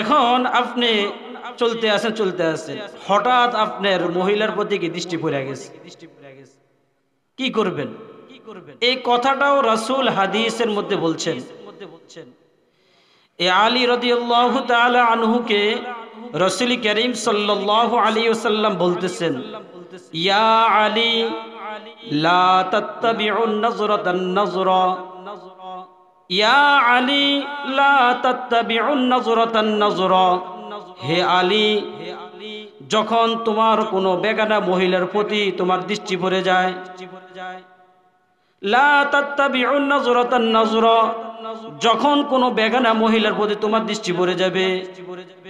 এখন আপনি চলতে আছেন চলতে আসেন হঠাৎ আপনার মহিলার প্রতি কি দৃষ্টি পড়ে গেছে কি করবেন এই কথাটাও রাসুল হাদিসের মধ্যে বলছেন এ আলী রদি তালা আনহুকে রসুল করিম সাল্লাহ আলী ওসাল্লাম বলতেছেন ইয়া আলী লা তত্তাবিউন নজরতান নজরা ইয়া আলী লা হে আলী যখন তোমার কোনো বেগানা মহিলার প্রতি তোমার দৃষ্টি পড়ে যায় যখন কোনো বেগানা মহিলার প্রতি তোমার দৃষ্টি পড়ে যাবে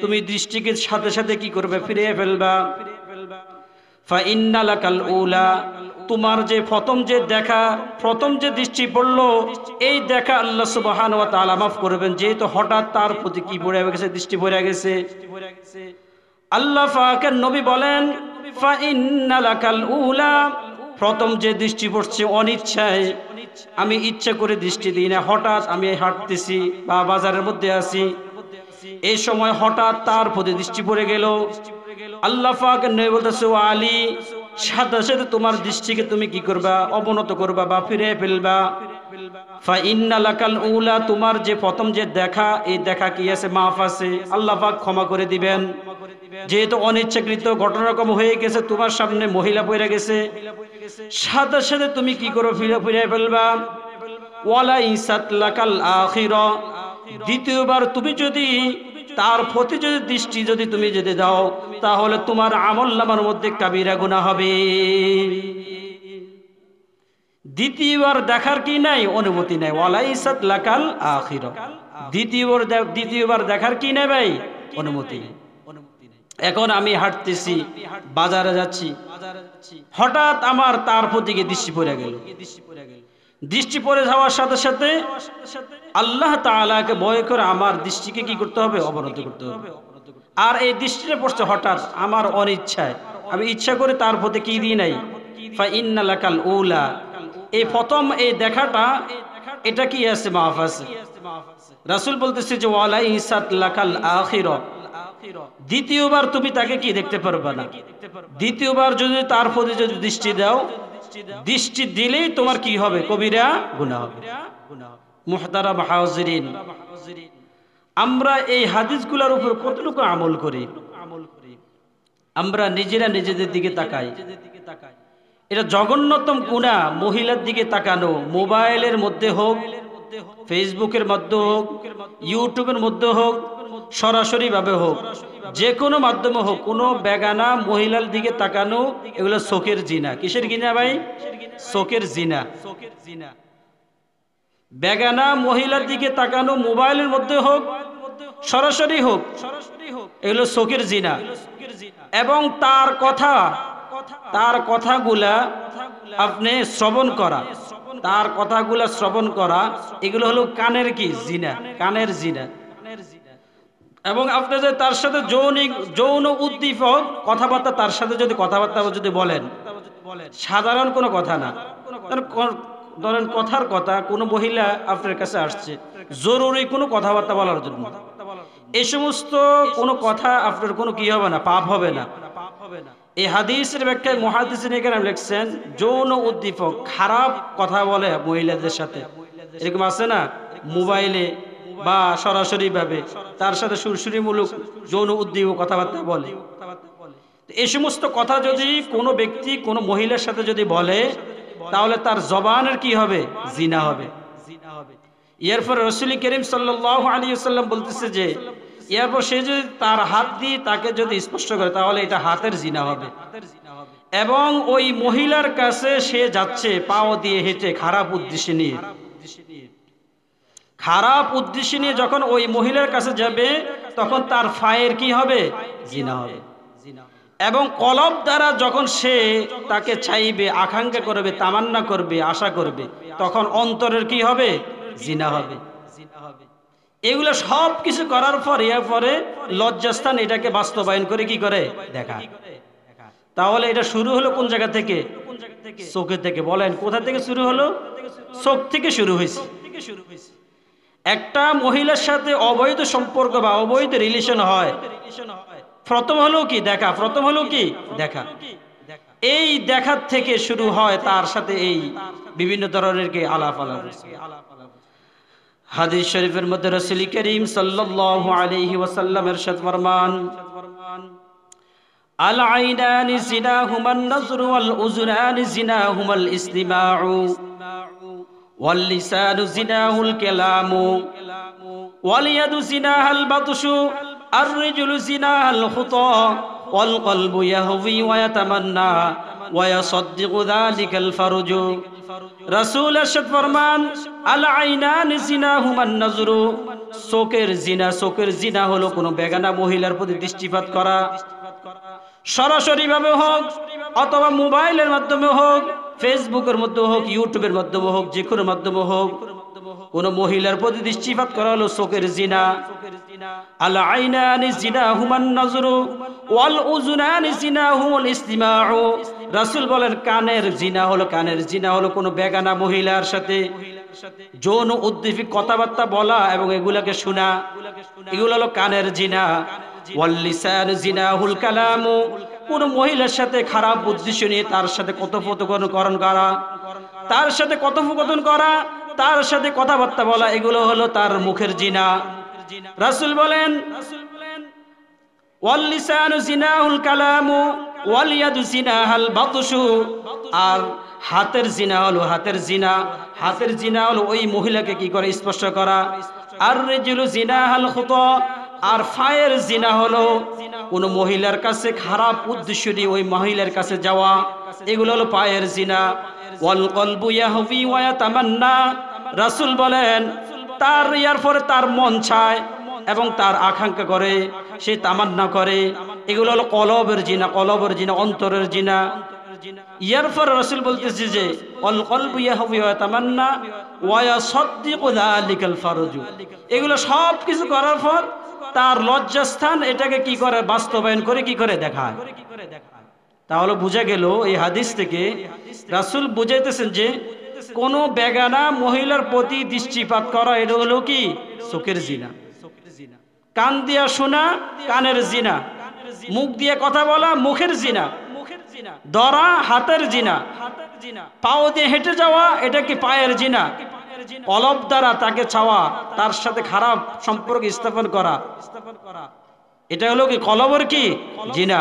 তুমি দৃষ্টিকে সাথে সাথে কি করবে ফিরে ফেলবা ফিরে ফেলবা তোমার যে প্রথম যে দেখা প্রথম যে দৃষ্টি পড়ল এই দেখা আল্লাহ সুবাহান ও তাআলা মাফ করবেন যেহেতু হঠাৎ তার প্রতি কি পড়ে গেছে দৃষ্টি পড়ে গেছে আল্লাহ ফাকের নবী বলেন প্রথম যে দৃষ্টি পড়ছে অনিচ্ছায় আমি ইচ্ছা করে দৃষ্টি দিই না হঠাৎ আমি হাঁটতেছি বা বাজারের মধ্যে আছি এই সময় হঠাৎ তার প্রতি দৃষ্টি পড়ে গেল আল্লাহ ফাকের নবী বলতেছে আলী সাথে সাথে তোমার দৃষ্টিকে তুমি কি করবা অবনত করবা বা ফিরে ফেলবা উলা তোমার যে প্রথম যে দেখা এই দেখা কি আছে মাফ আছে আল্লাহ ক্ষমা করে দিবেন যেহেতু অনিচ্ছাকৃত ঘটনা কম হয়ে গেছে তোমার সামনে মহিলা পড়ে গেছে সাথে সাথে তুমি কি করো ফিরে ফিরে ফেলবা ওয়ালা ইসাত লাকাল আখিরা দ্বিতীয়বার তুমি যদি তার প্রতি যদি দৃষ্টি যদি তুমি যেতে দাও তাহলে তোমার আমল নামার মধ্যে কাবিরা গুণা হবে দ্বিতীয়বার দেখার কি নাই অনুমতি নাই ওয়ালাইসাত লাকাল আখির দ্বিতীয়বার দ্বিতীয়বার দেখার কি নাই ভাই অনুমতি নেই এখন আমি হাঁটতেছি বাজারে যাচ্ছি হঠাৎ আমার তার প্রতি দৃষ্টি পড়ে গেল দৃষ্টি পড়ে যাওয়ার সাথে সাথে আল্লাহ তালাকে ভয় করে আমার দৃষ্টিকে কি করতে হবে অবরোধ করতে হবে আর এই দৃষ্টিটা পড়ছে হঠাৎ আমার অনিচ্ছায় আমি ইচ্ছা করে তার প্রতি কি দিই নাই এই প্রথম এই দেখাটা এটা কি আছে মাহফাজ যে ওয়ালা লাকাল আখির দ্বিতীয়বার তুমি তাকে কি দেখতে পারবে না দ্বিতীয়বার যদি তার প্রতি যদি দৃষ্টি দাও দৃষ্টি দিলেই তোমার কি হবে কবিরা গুণা হবে মোহতারাম হাজরিন আমরা এই হাদিসগুলোর উপর কতটুকু আমল করি আমল করি আমরা নিজেরা নিজেদের দিকে তাকাই এটা জঘন্যতম গুণা মহিলার দিকে তাকানো মোবাইলের মধ্যে হোক ফেসবুকের মধ্যে হোক ইউটিউবের মধ্যে হোক সরাসরি ভাবে হোক যে কোনো মাধ্যমে হোক কোনো বেগানা মহিলার দিকে তাকানো এগুলো শোকের জিনা কিসের গিনা ভাই শোকের জিনা শোকের জিনা বেগানা মহিলার দিকে তাকানো মোবাইলের মধ্যে হোক সরাসরি হোক এগুলো শোকের জিনা এবং তার কথা তার কথাগুলা আপনি শ্রবণ করা তার কথাগুলা শ্রবণ করা এগুলো হলো কানের কি জিনা কানের জিনা এবং আপনি যদি তার সাথে যৌনিক যৌন উদ্দীপক কথাবার্তা তার সাথে যদি কথাবার্তা যদি বলেন সাধারণ কোনো কথা না ধরেন কথার কথা কোন মহিলা আপনার কাছে আসছে জরুরি কোনো কথাবার্তা বলার জন্য এই সমস্ত কোনো কথা আপনার কোনো কি হবে না পাপ হবে না এই হাদিসের ব্যাখ্যায় মহাদিস লিখছেন যৌন উদ্দীপক খারাপ কথা বলে মহিলাদের সাথে এরকম আছে না মোবাইলে বা সরাসরি ভাবে তার সাথে সুরসুরিমূলক যৌন উদ্দীপক কথাবার্তা বলে এই সমস্ত কথা যদি কোনো ব্যক্তি কোনো মহিলার সাথে যদি বলে তাহলে তার জবানের কি হবে জিনা হবে এরপর রসুল করিম সাল্লাহ আলী সাল্লাম বলতেছে যে এরপর সে যদি তার হাত দিয়ে তাকে যদি স্পষ্ট করে তাহলে এটা হাতের জিনা হবে এবং ওই মহিলার কাছে সে যাচ্ছে পাও দিয়ে হেঁটে খারাপ উদ্দেশ্যে নিয়ে খারাপ উদ্দেশ্যে নিয়ে যখন ওই মহিলার কাছে যাবে তখন তার ফায়ের কি হবে জিনা হবে এবং কলব দ্বারা যখন সে তাকে চাইবে আকাঙ্ক্ষা করবে তামান্না করবে আশা করবে তখন অন্তরের কি হবে জিনা হবে এগুলো সব কিছু করার পর ইয়ার পরে লজ্জাস্থান এটাকে বাস্তবায়ন করে কি করে দেখা তাহলে এটা শুরু হলো কোন জায়গা থেকে চোখের থেকে বলেন কোথা থেকে শুরু হলো চোখ থেকে শুরু হয়েছে একটা মহিলার সাথে অবৈধ সম্পর্ক বা অবৈধ রিলেশন হয় প্রথম হলো কি দেখা প্রথম হলো কি দেখা এই দেখার থেকে শুরু হয় তার সাথে এই বিভিন্ন ধরনের কে আলাপ আলাপ হাদিস শরীফের মধ্যে রসুল করিম সাল্লাল্লাহু আলাইহি ওয়াসাল্লাম ইরশাদ ফরমান আল আইনানি জিনাহুমান ওয়াল জিনাহুমাল ইসতিমাউ ওয়াল লিসানু জিনাহুল কালামু ওয়াল ইয়াদু জিনাহাল বাতশু الرجل زنا الخطى والقلب يهوي ويتمنى ويصدق ذلك الفرج রাসূল ارشاد ফরমান আল আইনান জিনাহুমান নাজরু চোখের জিনা চোখের জিনা হলো কোনো বেগানা মহিলার প্রতি দৃষ্টিপাত করা সরাসরি ভাবে হোক অথবা মোবাইলের মাধ্যমে হোক ফেসবুকের মধ্যে হোক ইউটিউবের মাধ্যমে হোক যে কোনো মাধ্যমে হোক কোন মহিলার প্রতি দৃষ্টিপাত করা হলো চোখের জিনা আইনানি জিনা কানের জিনা হলো কানের জিনা হলো বেগানা মহিলার সাথে যৌন উদ্দীপিক কথাবার্তা বলা এবং এগুলাকে শোনা এগুলো হলো কানের জিনা কোন মহিলার সাথে খারাপ উদ্দেশ্য নিয়ে তার সাথে কথোপকথন করা তার সাথে কথোপকথন করা তার সাথে কথাবার্তা বলা এগুলো হলো তার মুখের জিনা রাসুল বলেন আর হাতের জিনা হলো হাতের জিনা হাতের জিনা হলো ওই মহিলাকে কি করে স্পর্শ করা আর রেজুলু জিনা হাল হত আর ফায়ের জিনা হলো কোন মহিলার কাছে খারাপ উদ্দেশ্য নিয়ে ওই মহিলার কাছে যাওয়া এগুলো হলো পায়ের জিনা ওয়াল কলবু হবি ওয়া তামান্না রাসুল বলেন তার ইয়ার পরে তার মন চায় এবং তার আকাঙ্ক্ষা করে সে তামান্না করে এগুলো হলো কলবের জিনা কলবের জিনা অন্তরের জিনা তামান্না ওয়া ফারজু এগুলো করার পর তার লজ্জাস্থান এটাকে কি করে বাস্তবায়ন করে কি করে তাহলে বুঝা গেল এই হাদিস থেকে রাসুল বুঝাইতেছেন যে কোনো বেগানা মহিলার প্রতি দৃষ্টিপাত করা এটা হলো কি চোখের জিনা কান দিয়া শোনা কানের জিনা মুখ দিয়ে কথা বলা মুখের জিনা ধরা হাতের জিনা পাও দিয়ে হেঁটে যাওয়া এটা কি পায়ের জিনা অলপ দ্বারা তাকে ছাওয়া তার সাথে খারাপ সম্পর্ক স্থাপন করা এটা হলো কি কলবর কি জিনা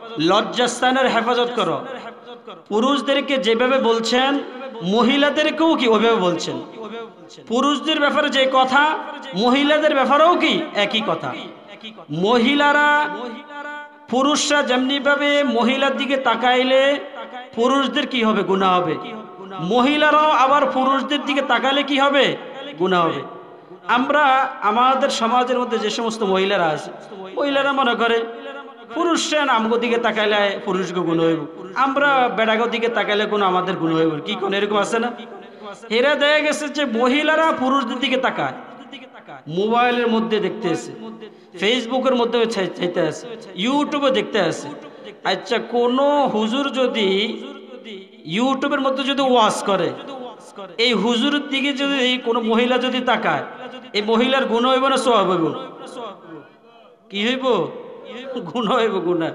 লজ্জাস্থানের হেফাজত করো পুরুষদেরকে যেভাবে বলছেন মহিলাদেরকেও কি ওইভাবে বলছেন পুরুষদের ব্যাপারে যে কথা মহিলাদের ব্যাপারেও কি একই কথা মহিলারা পুরুষরা যেমনি ভাবে মহিলার দিকে তাকাইলে পুরুষদের কি হবে গুণা হবে মহিলারাও আবার পুরুষদের দিকে তাকালে কি হবে গুণা হবে আমরা আমাদের সমাজের মধ্যে যে সমস্ত মহিলারা আছে মহিলারা মনে করে পুরুষের আমগো দিকে তাকাইলে পুরুষকে গুণ হইব আমরা বেড়াগো দিকে তাকাইলে কোনো আমাদের গুণ হইব কি কোন এরকম আছে না হেরা দেখা গেছে যে মহিলারা পুরুষদের দিকে তাকায় মোবাইলের মধ্যে দেখতে আছে ফেসবুকের মধ্যে চাইতে আছে ইউটিউবে দেখতে আছে আচ্ছা কোন হুজুর যদি ইউটিউবের মধ্যে যদি ওয়াজ করে এই হুজুরের দিকে যদি কোন মহিলা যদি তাকায় এই মহিলার গুণ হইব না স্বভাব হইব কি হইব গুণ হইব গুণা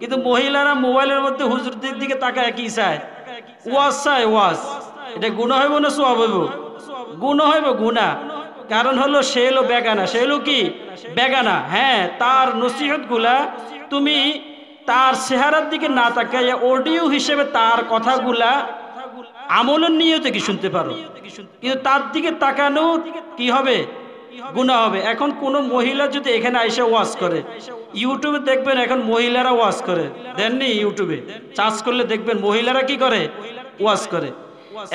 কিন্তু মহিলারা মোবাইলের মধ্যে হুজুরদের দিকে তাকায় কি চায় ওয়াজ চায় ওয়াজ এটা গুণ হইব না সোয়াব হইব গুণ হইব গুণা কারণ হলো সে হলো বেগানা সে হলো কি বেগানা হ্যাঁ তার নসিহত গুলা তুমি তার চেহারার দিকে না তাকায় অডিও হিসেবে তার কথাগুলা আমলন নিয়েও থেকে শুনতে পারো কিন্তু তার দিকে তাকানো কি হবে গুণা হবে এখন কোন মহিলা যদি এখানে আইসে ওয়াজ করে ইউটিউবে দেখবেন এখন মহিলারা ওয়াজ করে দেননি ইউটিউবে চার্জ করলে দেখবেন মহিলারা কি করে ওয়াজ করে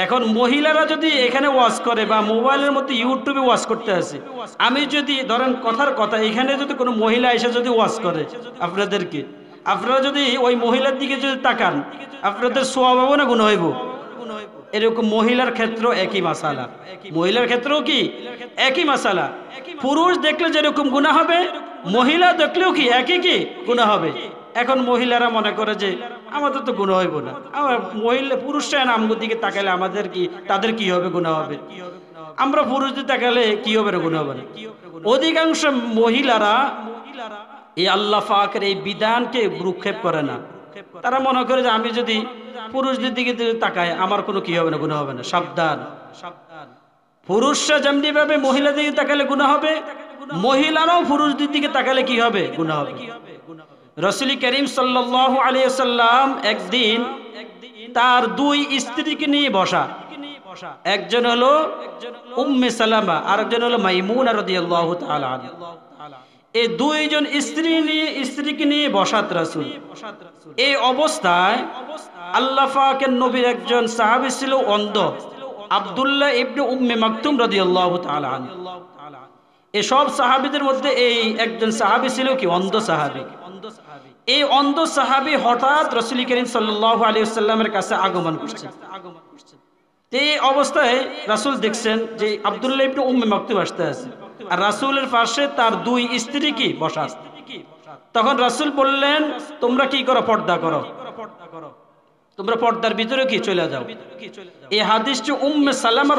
এখন মহিলারা যদি এখানে ওয়াজ করে বা মোবাইলের মধ্যে ইউটিউবে ওয়াজ করতে আসে আমি যদি ধরেন কথার কথা এখানে যদি কোনো মহিলা এসে যদি ওয়াজ করে আপনাদেরকে আপনারা যদি ওই মহিলার দিকে যদি তাকান আপনাদের সোয়াবনা গুণ হইব এরকম মহিলার ক্ষেত্র একই মাসালা মহিলার ক্ষেত্রেও কি একই মাসালা পুরুষ দেখলে যেরকম গুণা হবে মহিলা দেখলেও কি একই কি গুণা হবে এখন মহিলারা মনে করে যে আমাদের তো গুণা হইব না আমার মহিলা পুরুষরা আমগুর দিকে তাকালে আমাদের কি তাদের কি হবে গুণা হবে আমরা পুরুষদের তাকালে কি হবে না গুণা হবে না অধিকাংশ মহিলারা এই আল্লাহ ফাকের এই বিধানকে ভ্রুক্ষেপ করে না তারা মনে করে যে আমি যদি পুরুষদের দিকে তাকায় আমার কোনো কি হবে না গুণা হবে না সাবধান সাবধান পুরুষরা যেমনি ভাবে মহিলাদের দিকে তাকালে গুণা হবে মহিলারাও পুরুষদের দিকে তাকালে কি হবে গুণা হবে রসুল করিম সাল্লাহ আলিয়াল্লাম একদিন তার দুই স্ত্রীকে নিয়ে বসা একজন হলো উম্মে সালামা আর একজন হলো মাইমুন আর এই দুইজন স্ত্রী নিয়ে স্ত্রীকে নিয়ে বসাত রাসুল এই অবস্থায় আল্লাফাকের নবীর একজন সাহাবি ছিল অন্ধ আবদুল্লাহ ইবনে উম্মে মাকতুম রাদিয়াল্লাহু তাআলা এসব সাহাবীদের মধ্যে এই একজন সাহাবি ছিল কি অন্ধ সাহাবি এই অন্ধ সাহাবি হঠাৎ রসুল করিম সাল্লাহ আলী সাল্লামের কাছে আগমন করছে এই অবস্থায় রাসূল দেখছেন যে আবদুল্লাহ ইবনে উম্মে মাকতুম আসতে আছে আর রাসুলের পাশে তার দুই স্ত্রী কি বসা তখন রাসুল বললেন তোমরা কি করো পর্দা করো তোমরা পর্দার ভিতরে কি চলে যাও এই হাদিসটি উম্মে সালামা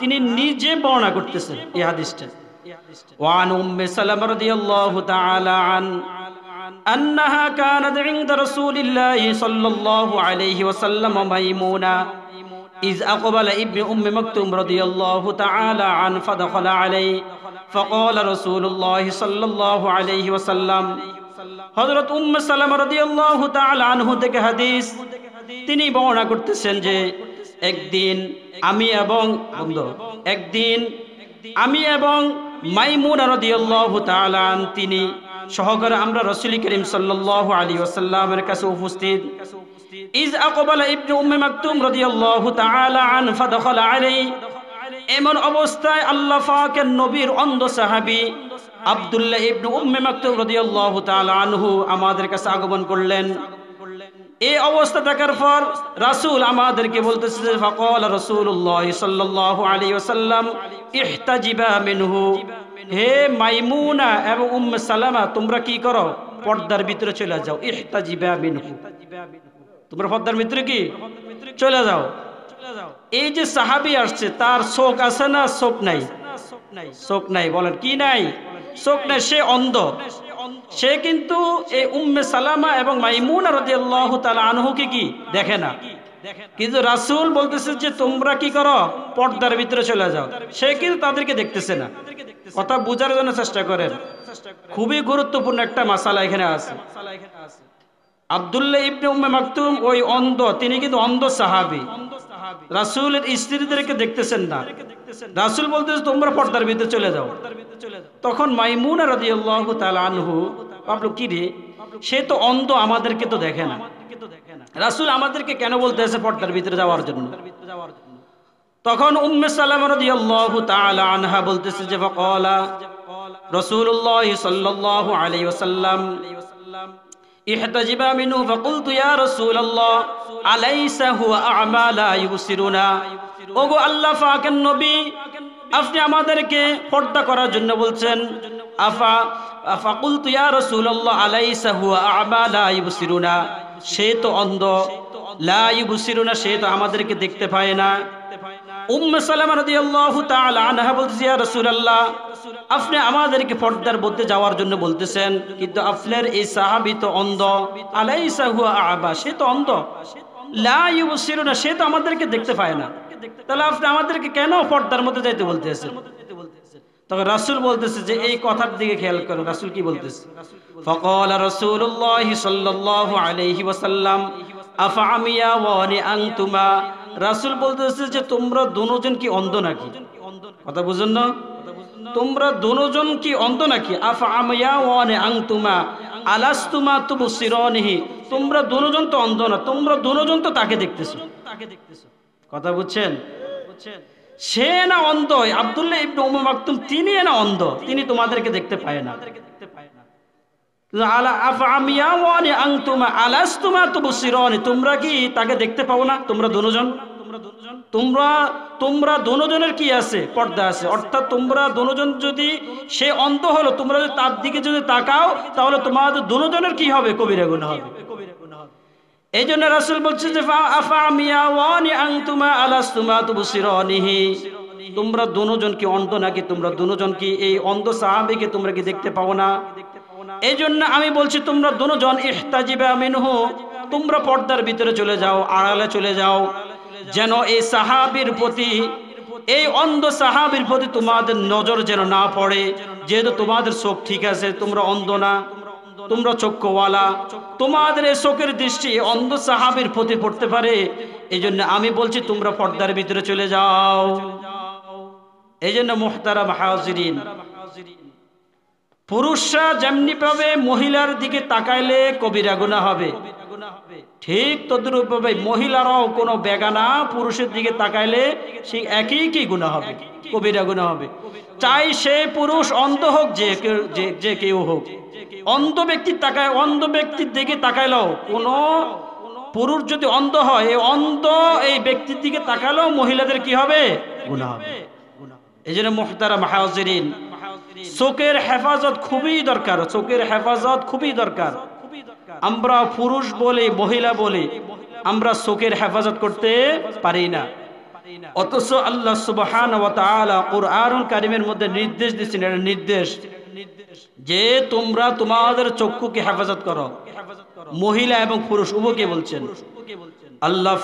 তিনি নিজে বর্ণনা করতেছেন এই হাদিসটা ওয়ান أنها كانت عند رسول الله صلى الله عليه وسلم إذ أقبل ابن أم مكتوم رضي الله تعالى عن فدخل عليه فقال رسول الله صلى الله عليه وسلم হজরত উম্মে সালাম রাদিয়াল্লাহু তাআলা আনহু থেকে হাদিস তিনি বর্ণনা করতেছেন যে একদিন আমি এবং বন্ধু একদিন আমি এবং মাইমুনা রাদিয়াল্লাহু তাআলা তিনি সহকারে আমরা রাসূল করিম সাল্লাল্লাহু আলাইহি ওয়াসাল্লামের কাছে উপস্থিত ইজ আকবালা ইবনু উম্মে মাকতুম রাদিয়াল্লাহু তাআলা আন ফাদখালা আলাইহি এমন অবস্থায় আল্লাহ পাকের নবীর অন্ধ সাহাবী আব্দুল্লাহ ইবনু উম্মে মাকতুম রাদিয়াল্লাহু তাআলা আনহু আমাদের কাছে আগমন করলেন এই অবস্থা দেখার পর রাসূল আমাদেরকে বলতেছে ফাকাল রাসূলুল্লাহ সাল্লাল্লাহু আলাইহি ওয়াসাল্লাম ইহতাজিবা মিনহু হে মাইমুনা এবং উম্মে সালামা তোমরা কি করো পর্দার ভিতরে চলে যাও ইহতাজিবা মিনহু তোমার পদ্মার মিত্র কি চলে যাও এই যে সাহাবি আসছে তার শোক আছে না শোক নাই শোক নাই বলেন কি নাই শোক নাই সে অন্ধ সে কিন্তু এই উম্মে সালামা এবং মাইমুন রাদিয়াল্লাহু তাআলা আনহুকে কি দেখে না কিন্তু রাসুল বলতেছে যে তোমরা কি করো পর্দার ভিতরে চলে যাও সে কিন্তু তাদেরকে দেখতেছে না কথা বোঝার জন্য চেষ্টা করেন খুবই গুরুত্বপূর্ণ একটা মাসালা এখানে আছে আবদুল্লাহ ইবনে উম্মে মাকতুম ওই অন্ধ তিনি কিন্তু অন্ধ সাহাবি রাসুলের স্ত্রীদেরকে দেখতেছেন না রাসুল বলতে তোমরা পর্দার ভিতরে চলে যাও তখন মাইমুনা রাজি তাআলা আনহু ভাবলো কি রে সে তো অন্ধ আমাদেরকে তো দেখে না রাসুল আমাদেরকে কেন বলতে বলতেছে পর্দার ভিতরে যাওয়ার জন্য তখন উম্মে সালাম রাজি আল্লাহ আনহা বলতেছে যে বকলা রসুল্লাহ সাল্লাহ আলাইহি ওয়াসাল্লাম احتجب মিনু فقلت يا رسول আলাইসা হুয়া هو أعمى لا يبصرنا ওগো আল্লাহ ফাকের নবী আপনি আমাদেরকে পর্দা করার জন্য বলছেন আফা ফাকুলতু ইয়া রাসূলুল্লাহ আলাইসা হুয়া আ'মা লা ইবসিরুনা সে তো অন্ধ লা ইবসিরুনা সে তো আমাদেরকে দেখতে পায় না উম্মে সালামা রাদিয়াল্লাহু তাআলা আনহা বলতেছে ইয়া রাসূলুল্লাহ আপনি আমাদেরকে পর্দার মধ্যে যাওয়ার জন্য বলতেছেন কিন্তু আফলের এই সাহাবি তো অন্ধ আলাই সাহুয়া আবা সে তো অন্ধ না সে তো আমাদেরকে দেখতে পায় না তাহলে আপনি আমাদেরকে কেন পর্দার মধ্যে যাইতে বলতেছেন তখন রাসুল বলতেছে যে এই কথার দিকে খেয়াল করো রাসুল কি বলতেছে ফকল রাসূলুল্লাহ সাল্লাল্লাহু আলাইহি ওয়াসাল্লাম আফা আমিয়া ওয়া আনতুমা রাসুল বলতেছে যে তোমরা দুজন কি অন্ধ নাকি কথা বুঝুন না তোমরা দুজন কি অন্ধ নাকি আফ আমিয়া ওয়ানে আংতুমা আলাস্তুমা তুবু তোমরা দুজন তো অন্ধ না তোমরা দুজন তো তাকে দেখতেছো তাকে দেখতেছো কথা বুঝছেন বুঝছেন সে না অন্ধ আবদুল্লাহ ইবনে উমর মাকতুম তিনি না অন্ধ তিনি তোমাদেরকে দেখতে পায় না তোমরা কি তাকে দেখতে পাও না তোমরা দুজন তোমরা দুজন তোমরা তোমরা দনোজনের কি আছে পর্দা আছে অর্থাৎ তোমরা দনোজন যদি সে অন্ধ হলো তোমরা যদি তার দিকে যদি তাকাও তাহলে তোমাদের দনোজনের কি হবে কবিরা গুণ হবে এই জন্য রাসুল বলছে যে তোমরা দনোজন কি অন্ধ নাকি তোমরা দনোজন কি এই অন্ধ সাহাবিকে তোমরা কি দেখতে পাও না এই জন্য আমি বলছি তোমরা দনোজন ইহতাজিবা মিনহু তোমরা পর্দার ভিতরে চলে যাও আড়ালে চলে যাও যেন এই সাহাবির প্রতি এই অন্ধ সাহাবির প্রতি তোমাদের নজর যেন না পড়ে যেহেতু তোমাদের চোখ ঠিক আছে তোমরা অন্ধ না তোমরা চক্ষুওয়ালা তোমাদের এই চোখের দৃষ্টি অন্ধ সাহাবির প্রতি পড়তে পারে এই জন্য আমি বলছি তোমরা পর্দার ভিতরে চলে যাও এই জন্য মোহতারা হাজিরিন পুরুষরা যেমনি পাবে মহিলার দিকে তাকাইলে কবিরা গুণা হবে ঠিক তদ্রুপ পাবে মহিলারাও কোনো বেগানা পুরুষের দিকে তাকাইলে সে একই কি গুণা হবে কবিরা গুণা হবে চাই সে পুরুষ অন্ধ হোক যে যে কেউ হোক অন্ধ ব্যক্তির তাকায় অন্ধ ব্যক্তির দিকে তাকাইলেও কোনো পুরুষ যদি অন্ধ হয় এই অন্ধ এই ব্যক্তির দিকে তাকালেও মহিলাদের কি হবে গুণা হবে এই জন্য মুখতারা মাহাজরিন চোখের হেফাজত খুবই দরকার চোখের হেফাজত খুবই দরকার আমরা পুরুষ বলে মহিলা বলে আমরা চোখের হেফাজত করতে পারি না অথচ আল্লাহ সুবহান কারিমের মধ্যে নির্দেশ দিচ্ছেন একটা নির্দেশ যে তোমরা তোমাদের চক্ষুকে হেফাজত করো মহিলা এবং পুরুষ উভকে বলছেন আল্লাহ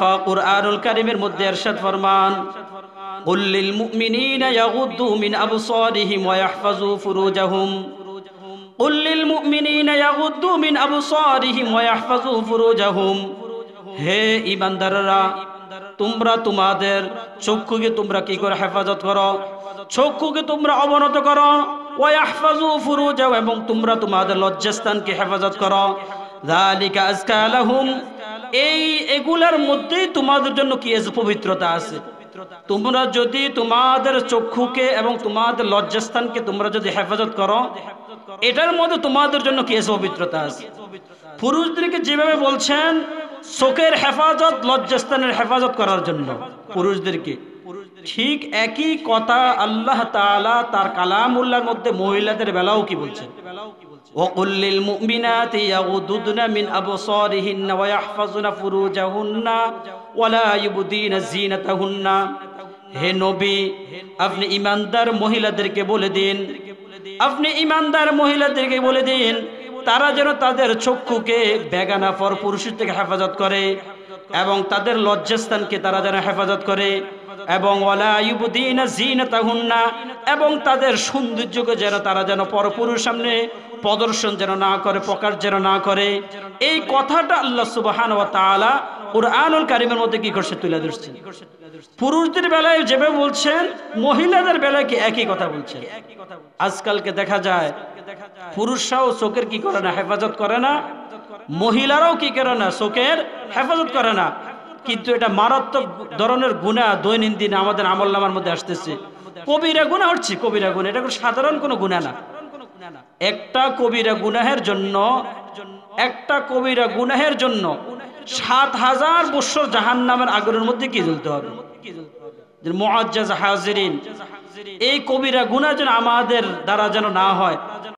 আরুল কারিমের মধ্যে এরশাদ ফরমান قل للمؤمنين يغضوا من أبصارهم ويحفظوا فروجهم قل للمؤمنين يغضوا من أبصارهم ويحفظوا فروجهم হে ইমানদাররা তোমরা তোমাদের চক্ষুকে তোমরা কি করে হেফাজত করো চক্ষুকে তোমরা অবনত করো ওয়াহফাজু ফুরুজাও এবং তোমরা তোমাদের লজ্জাস্থানকে হেফাজত করো যালিকা আজকা আলাহুম এই এগুলার মধ্যেই তোমাদের জন্য কি আছে পবিত্রতা আছে তোমরা যদি তোমাদের চক্ষুকে এবং তোমাদের লজ্জাস্থানকে তোমরা যদি হেফাজত করো এটার মধ্যে তোমাদের জন্য কি এসে পবিত্রতা আছে পুরুষদেরকে যেভাবে বলছেন চোখের হেফাজত লজ্জাস্থানের হেফাজত করার জন্য পুরুষদেরকে ঠিক একই কথা আল্লাহ তাআলা তার কালামুল্লাহর মধ্যে মহিলাদের বেলাও কি বলছেন وقل للمؤمنات يغضضن من أبصارهن ويحفظن فروجهن ولا يبدين زينتهن হে নবী আপনি ইমানদার মহিলাদেরকে বলে দিন আপনি ইমানদার মহিলাদেরকে বলে দিন তারা যেন তাদের চক্ষুকে বেগানা পর পুরুষের থেকে হেফাজত করে এবং তাদের লজ্জাস্থানকে তারা যেন হেফাজত করে এবং জিনতাহুন্না এবং তাদের সৌন্দর্যকে যেন তারা যেন পরপুরুষ সামনে প্রদর্শন যেন না করে প্রকাশ যেন না করে এই কথাটা আল্লাহ সুবাহান ওয়া তালা কোরআনুল কারিমের মধ্যে কি করছে তুলে ধরছে পুরুষদের বেলায় যেভাবে বলছেন মহিলাদের বেলায় কি একই কথা বলছেন আজকালকে দেখা যায় পুরুষরাও চোখের কি করে না হেফাজত করে না মহিলারাও কি করে না চোখের হেফাজত করে না কিন্তু এটা মারাত্মক ধরনের গুণা দৈনন্দিন আমাদের আমল নামার মধ্যে আসতেছে কবিরা গুণা হচ্ছে কবিরা গুণা এটা সাধারণ কোনো গুণা না একটা কবিরা গুনাহের জন্য একটা কবিরা গুনাহের জন্য সাত হাজার বৎসর জাহান নামের আগুনের মধ্যে কি জ্বলতে হবে এই কবিরা গুণা যেন আমাদের দ্বারা যেন না হয়